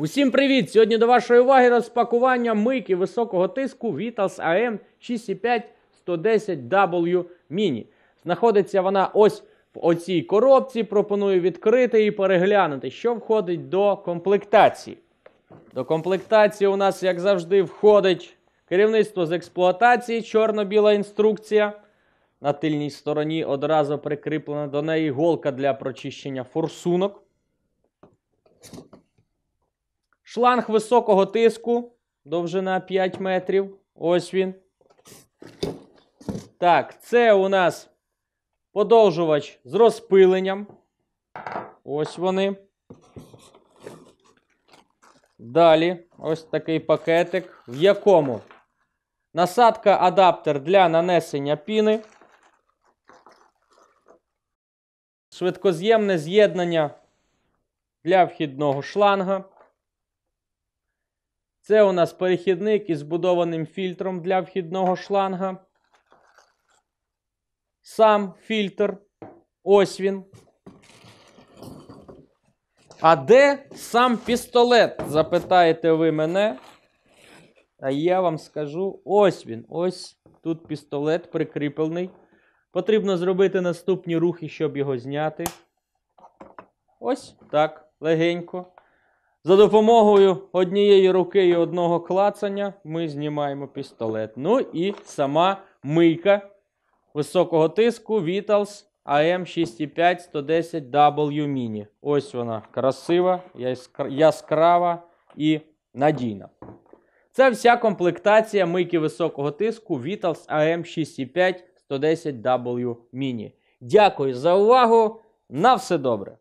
Усім привіт! Сьогодні до вашої уваги розпакування мийки високого тиску Vitals am 65110 w Mini. Знаходиться вона ось в оцій коробці. Пропоную відкрити і переглянути, що входить до комплектації. До комплектації у нас, як завжди, входить керівництво з експлуатації, чорно-біла інструкція. На тильній стороні одразу прикріплена до неї голка для прочищення форсунок. Шланг високого тиску, довжина 5 метрів. Ось він. Так, це у нас подовжувач з розпиленням. Ось вони. Далі ось такий пакетик, в якому насадка адаптер для нанесення піни. Швидкоз'ємне з'єднання для вхідного шланга. Це у нас перехідник із збудованим фільтром для вхідного шланга. Сам фільтр. Ось він. А де сам пістолет? Запитаєте ви мене. А я вам скажу: ось він. Ось тут пістолет прикріплений. Потрібно зробити наступні рухи, щоб його зняти. Ось так. Легенько. За допомогою однієї руки і одного клацання ми знімаємо пістолет. Ну і сама мийка високого тиску Vitals AM65110 110W Mini. Ось вона красива, яскрава і надійна. Це вся комплектація мийки високого тиску Vitals am 65 110 w Mini. Дякую за увагу. На все добре!